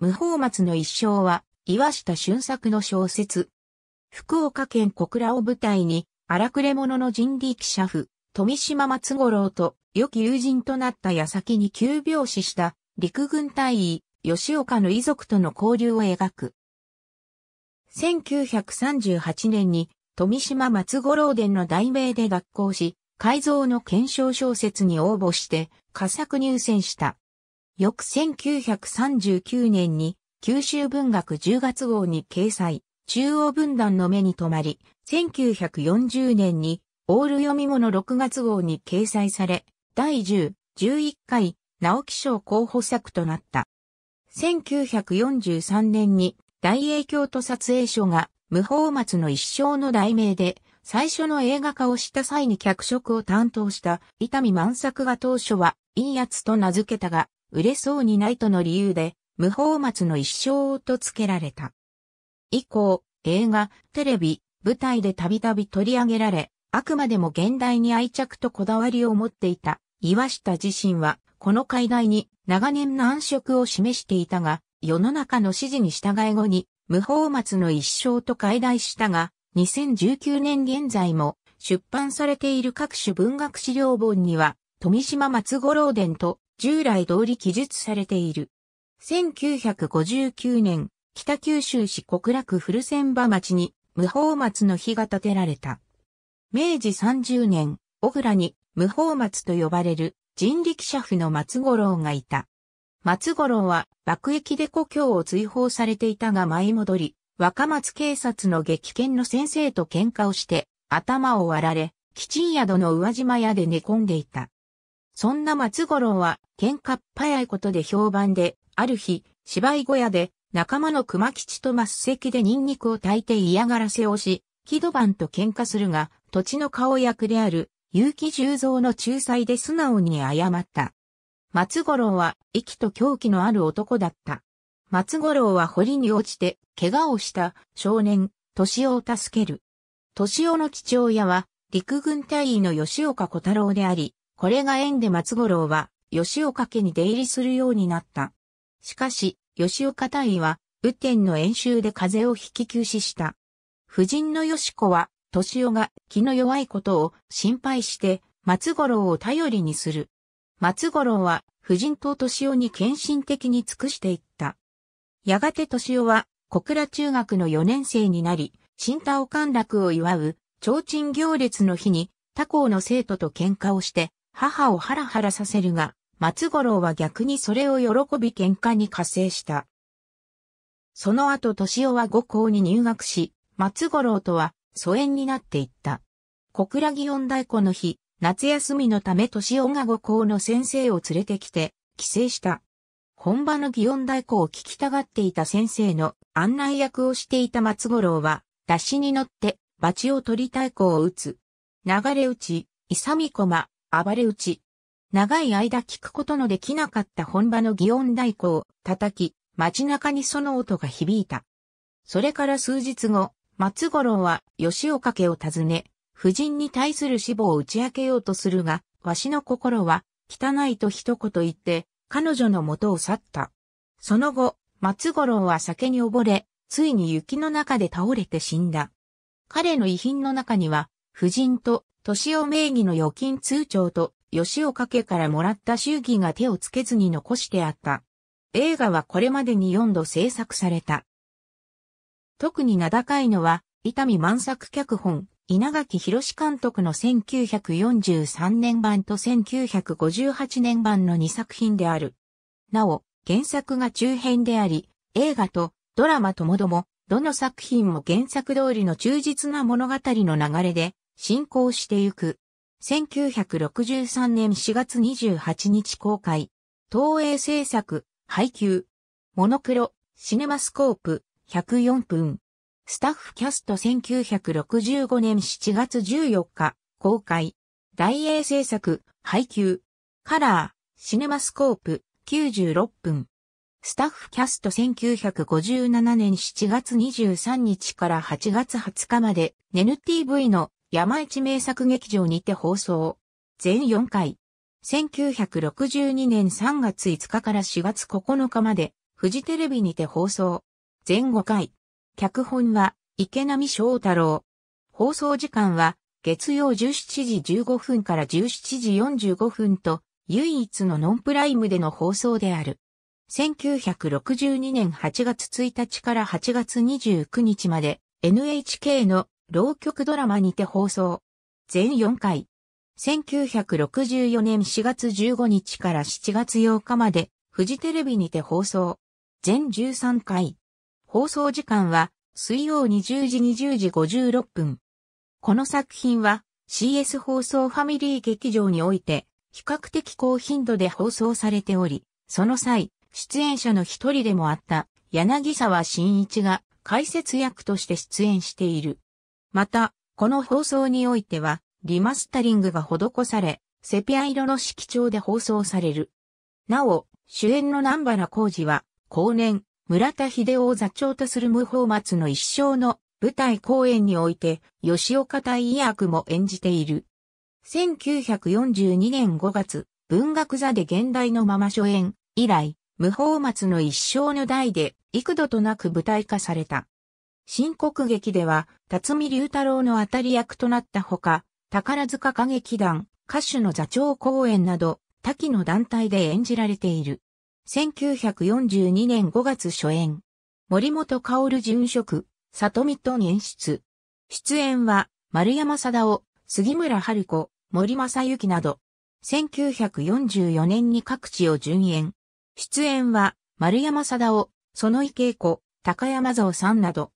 無法松の一生は、岩下俊作の小説。福岡県小倉を舞台に、荒くれ者の人力車夫、富島松五郎と、良き友人となった矢先に急病死した、陸軍大尉、吉岡の遺族との交流を描く。1938年に、富島松五郎伝の題名で学校し、改造の検証小説に応募して、佳作入選した。翌1939年に九州文学10月号に掲載、中央文壇の目に留まり、1940年にオール読み物6月号に掲載され、第10、11回、直木賞候補作となった。1943年に大英京都撮影所が無法末の一生の題名で最初の映画化をした際に脚色を担当した伊丹万作が当初は陰圧と名付けたが売れそうにないとの理由で、無法松の一生と付けられた。以降、映画、テレビ、舞台でたびたび取り上げられ、あくまでも現代に愛着とこだわりを持っていた岩下自身は、この解題に長年難色を示していたが、世の中の指示に従い後に、無法松の一生と解題したが、2019年現在も出版されている各種文学資料本には、富島松五郎伝と従来通り記述されている。1959年、北九州市国楽古千場町に無法松の日が建てられた。明治30年、小倉に無法松と呼ばれる人力車夫の松五郎がいた。松五郎は爆撃で故郷を追放されていたが舞い戻り、若松警察の激剣の先生と喧嘩をして頭を割られ、吉ん宿の宇和島屋で寝込んでいた。そんな松五郎は喧嘩っ早いことで評判で、ある日、芝居小屋で仲間の熊吉と末席でニンニクを炊いて嫌がらせをし、木戸番と喧嘩するが、土地の顔役である結城十三の仲裁で素直に謝った。松五郎は息と狂気のある男だった。松五郎は堀に落ちて怪我をした少年、敏夫を助ける。敏夫の父親は陸軍隊員の吉岡小太郎であり、これが縁で松五郎は、吉岡家に出入りするようになった。しかし、吉岡大尉は、雨天の演習で風邪を引き休止した。夫人の吉子は、年尾が気の弱いことを心配して、松五郎を頼りにする。松五郎は、夫人と年尾に献身的に尽くしていった。やがて年尾は、小倉中学の4年生になり、新田尾陥落を祝う、提灯行列の日に、他校の生徒と喧嘩をして、母をハラハラさせるが、松五郎は逆にそれを喜び喧嘩に加勢した。その後敏夫は五校に入学し、松五郎とは疎遠になっていった。小倉祇園太鼓の日、夏休みのため敏夫が五校の先生を連れてきて、帰省した。本場の祇園太鼓を聞きたがっていた先生の案内役をしていた松五郎は、出しに乗って、バチを取り太鼓を打つ。流れ打ち、勇み駒、暴れ打ち。長い間聞くことのできなかった本場の祇園太鼓を叩き、街中にその音が響いた。それから数日後、松五郎は吉岡家を訪ね、夫人に対する死亡を打ち明けようとするが、わしの心は汚いと一言言って、彼女の元を去った。その後、松五郎は酒に溺れ、ついに雪の中で倒れて死んだ。彼の遺品の中には、夫人と年を名義の預金通帳と、吉岡家からもらった祝儀が手をつけずに残してあった。映画はこれまでに4度制作された。特に名高いのは、伊丹万作脚本、稲垣博監督の1943年版と1958年版の2作品である。なお、原作が中編であり、映画とドラマともども、どの作品も原作通りの忠実な物語の流れで進行してゆく。1963年4月28日公開。東映制作、配給。モノクロ、シネマスコープ、104分。スタッフキャスト1965年7月14日、公開。大英制作、配給。カラー、シネマスコープ、96分。スタッフキャスト1957年7月23日から8月20日まで、ネヌ TV の山一名作劇場にて放送。全4回。1962年3月5日から4月9日まで、フジテレビにて放送。全5回。脚本は、池波翔太郎。放送時間は、月曜17時15分から17時45分と、唯一のノンプライムでの放送である。1962年8月1日から8月29日まで、NHK の浪曲ドラマにて放送。全4回。1964年4月15日から7月8日まで、フジテレビにて放送。全13回。放送時間は、水曜20時20時56分。この作品は、CS 放送ファミリー劇場において、比較的高頻度で放送されており、その際、出演者の一人でもあった、柳沢慎一が解説役として出演している。また、この放送においては、リマスタリングが施され、セピア色の色調で放送される。なお、主演の南原浩二は、後年、村田秀夫を座長とする無法末の一生の舞台公演において、吉岡大役も演じている。1942年5月、文学座で現代のまま初演、以来、無法末の一生の代で幾度となく舞台化された。新国劇では、辰巳龍太郎の当たり役となったほか、宝塚歌劇団、歌手の座長公演など、多岐の団体で演じられている。1942年5月初演。森本薫殉職、里見と演出。出演は、丸山貞夫、杉村春子、森正幸など。1944年に各地を順演。出演は、丸山貞夫、園井恵子、高山蔵さんなど。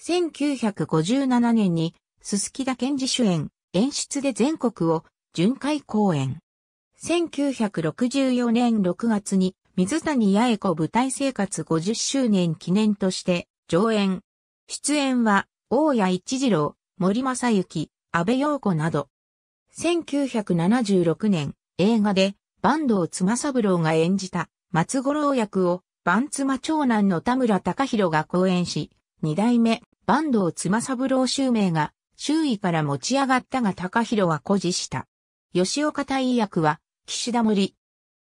1957年に、すすきだ県自主演、演出で全国を巡回公演。1964年6月に、水谷八重子舞台生活50周年記念として上演。出演は、大谷一次郎、森正幸、安部陽子など。1976年、映画で、坂東妻三郎が演じた、松五郎役を、番妻長男の田村隆弘が公演し、二代目、坂東妻三郎襲名が、周囲から持ち上がったが高弘は誇示した。吉岡大役は、岸田森。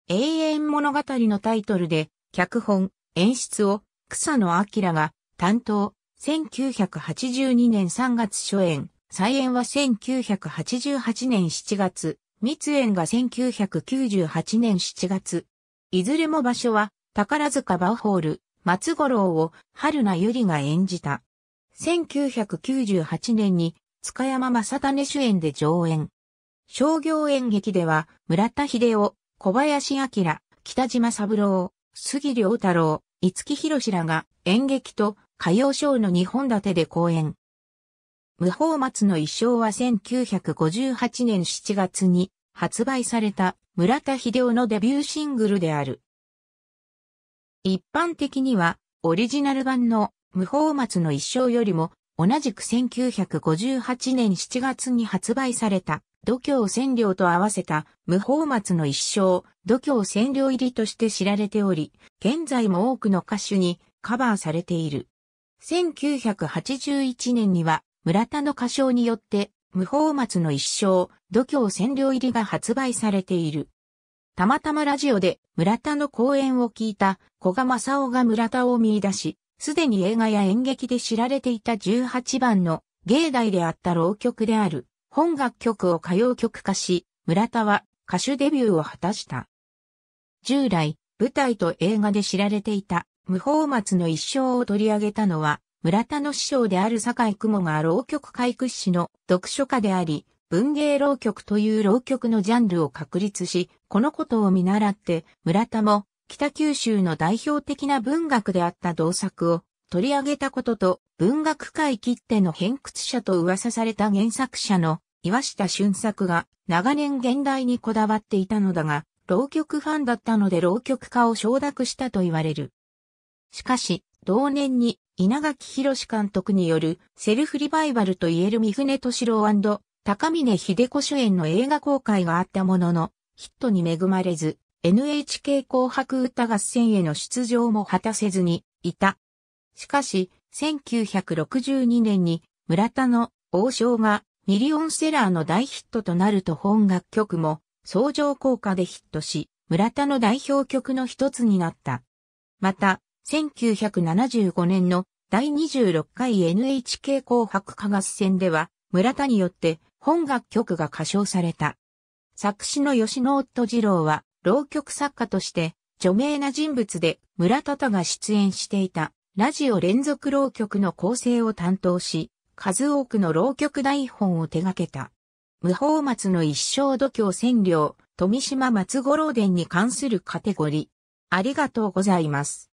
永遠物語のタイトルで、脚本、演出を、草野明が、担当、1982年3月初演、再演は1988年7月、密演が1998年7月。いずれも場所は、宝塚バーホール、松五郎を春名ゆりが演じた。1998年に塚山正種主演で上演。商業演劇では村田秀夫、小林明、北島三郎、杉良太郎、五木博士らが演劇と歌謡ショーの日本立てで公演。無法松の一生は1958年7月に発売された村田秀夫のデビューシングルである。一般的には、オリジナル版の無法松の一生よりも、同じく1958年7月に発売された、度胸占領と合わせた無法松の一生、度胸占領入りとして知られており、現在も多くの歌手にカバーされている。1981年には村田の歌唱によって無法松の一生、度胸占領入りが発売されている。たまたまラジオで村田の講演を聞いた古賀正夫が村田を見出し、すでに映画や演劇で知られていた18番の芸大であった浪曲である本楽曲を歌謡曲化し、村田は歌手デビューを果たした。従来、舞台と映画で知られていた無法松の一生を取り上げたのは、村田の師匠である坂井雲が浪曲会屈指の読書家であり、文芸浪曲という浪曲のジャンルを確立し、このことを見習って村田も北九州の代表的な文学であった同作を取り上げたことと文学界切っての偏屈者と噂された原作者の岩下俊作が長年現代にこだわっていたのだが、浪曲ファンだったので浪曲家を承諾したと言われる。しかし、同年に稲垣博監督によるセルフリバイバルと言える三船敏郎高峰秀子主演の映画公開があったものの、ヒットに恵まれず、NHK 紅白歌合戦への出場も果たせずにいた。しかし、1962年に村田の王将がミリオンセラーの大ヒットとなると本楽曲も相乗効果でヒットし、村田の代表曲の一つになった。また、1975年の第26回 NHK 紅白歌合戦では、村田によって本楽曲が歌唱された。作詞の吉野夫二郎は、浪曲作家として、著名な人物で村田が出演していた、ラジオ連続浪曲の構成を担当し、数多くの浪曲台本を手掛けた。無法松の一生度胸占領、富島松五郎伝に関するカテゴリー。ありがとうございます。